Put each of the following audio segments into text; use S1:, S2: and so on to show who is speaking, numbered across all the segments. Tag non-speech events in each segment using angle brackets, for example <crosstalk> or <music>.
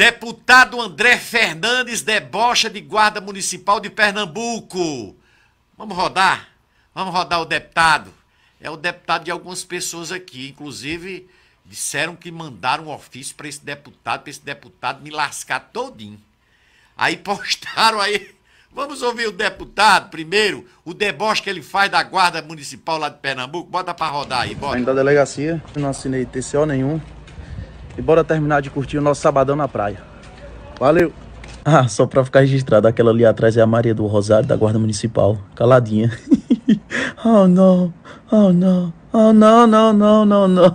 S1: Deputado André Fernandes debocha de guarda municipal de Pernambuco. Vamos rodar? Vamos rodar o deputado. É o deputado de algumas pessoas aqui, inclusive disseram que mandaram um ofício para esse deputado, para esse deputado me lascar todinho. Aí postaram aí. Vamos ouvir o deputado primeiro, o deboche que ele faz da Guarda Municipal lá de Pernambuco. Bota para rodar aí, bota. Ainda da
S2: delegacia, não assinei TCO nenhum e bora terminar de curtir o nosso sabadão na praia. Valeu! <laughs> Ah, só pra ficar registrado, aquela ali atrás é a Maria do Rosário da Guarda Municipal. Caladinha. <laughs> oh não, oh não, oh não, não, não, não, não.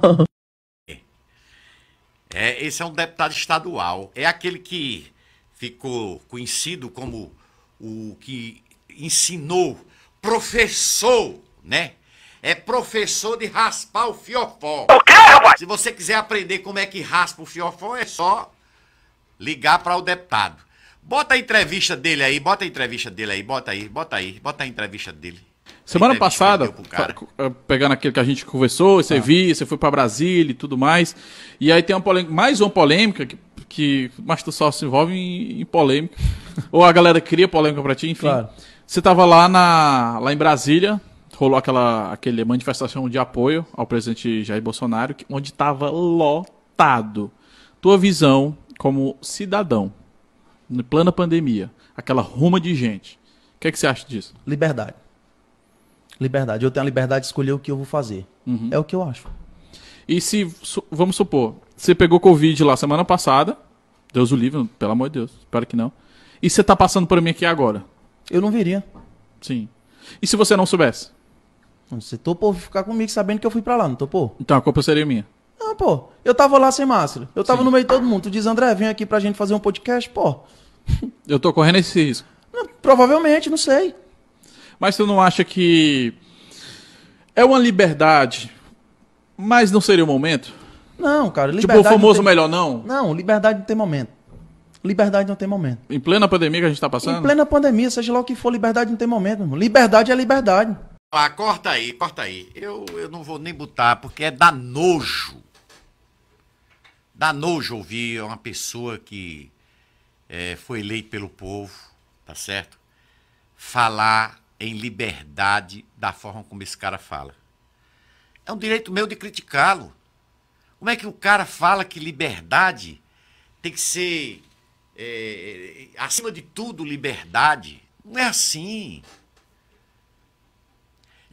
S1: É, esse é um deputado estadual. É aquele que ficou conhecido como o que ensinou, professor, né? é professor de raspar o fiofó. O quê, rapaz? Se você quiser aprender como é que raspa o fiofó, é só ligar para o deputado. Bota a entrevista dele aí, bota a entrevista dele aí, bota aí, bota aí, bota a entrevista dele.
S2: Semana a passada, eh, pegando aquele que a gente conversou, você ah. viu, você foi para Brasília e tudo mais. E aí tem uma polêmica, mais uma polêmica que, que mas tu só se envolve em, em polêmica. <laughs> Ou a galera cria polêmica para ti, enfim. Claro. Você tava lá na lá em Brasília, rolou aquela aquele manifestação de apoio ao presidente Jair Bolsonaro, onde estava lotado. Tua visão como cidadão, no plano pandemia, aquela ruma de gente. O que, é que você acha disso? Liberdade. Liberdade. Eu tenho a liberdade de escolher o que eu vou fazer. Uhum. É o que eu acho. E se, vamos supor, você pegou Covid lá semana passada, Deus o livre, pelo amor de Deus, espero que não. E você está passando por mim aqui agora? Eu não viria. Sim. E se você não soubesse? Você topou ficar comigo sabendo que eu fui pra lá, não topou? Então a culpa seria minha. Não, pô. Eu tava lá sem máscara. Eu tava Sim. no meio de todo mundo. Tu diz, André, vem aqui pra gente fazer um podcast, pô. <laughs> Eu tô correndo esse risco. Não, provavelmente, não sei. Mas tu não acha que é uma liberdade, mas não seria o momento? Não, cara. Liberdade tipo, o famoso tem... melhor não? Não, liberdade não tem momento. Liberdade não tem momento. Em plena pandemia que a gente tá passando? Em plena pandemia, seja lá o que for, liberdade não tem momento, Liberdade é liberdade.
S1: Ah, corta aí, corta aí. Eu, eu não vou nem botar, porque é da nojo. Dá nojo ouvir uma pessoa que é, foi eleita pelo povo, tá certo? Falar em liberdade da forma como esse cara fala. É um direito meu de criticá-lo. Como é que o cara fala que liberdade tem que ser, é, é acima de tudo, liberdade? Não é assim.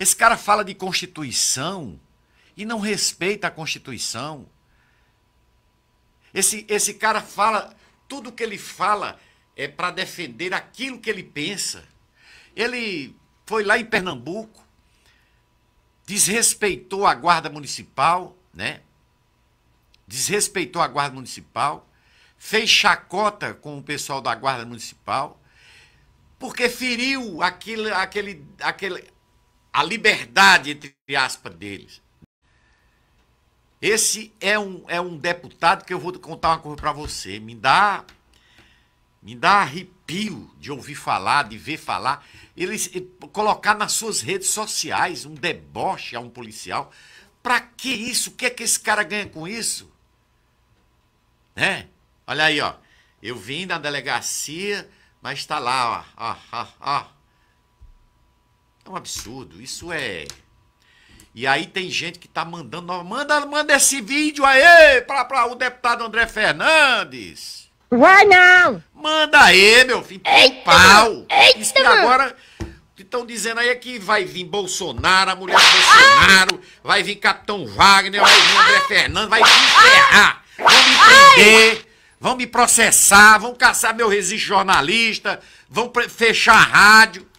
S1: Esse cara fala de Constituição e não respeita a Constituição. Esse, esse cara fala, tudo que ele fala é para defender aquilo que ele pensa. Ele foi lá em Pernambuco, desrespeitou a guarda municipal, né? Desrespeitou a guarda municipal, fez chacota com o pessoal da guarda municipal, porque feriu aquele, aquele, aquele, a liberdade, entre aspas, deles. Esse é um, é um deputado que eu vou contar uma coisa para você. Me dá me dá arrepio de ouvir falar, de ver falar. Eles ele, eh, colocar nas suas redes sociais um deboche a um policial. Para que isso? O que é que esse cara ganha com isso? Né? Olha aí, ó. Eu vim na delegacia, mas está lá, ó. ó, ó, ó. É um absurdo. Isso é. E aí tem gente que tá mandando. Manda, manda esse vídeo aí pra, o deputado André Fernandes. Vai não! Manda aí, meu filho. Eita, pau! Eita, Isso que agora. O que estão dizendo aí é que vai vir Bolsonaro, a mulher do Bolsonaro, vai vir Capitão Wagner, vai vir André Fernandes, vai vir enterrar.
S2: Vão me prender,
S1: vão me processar, vão caçar meu resiste jornalista, vão fechar a rádio.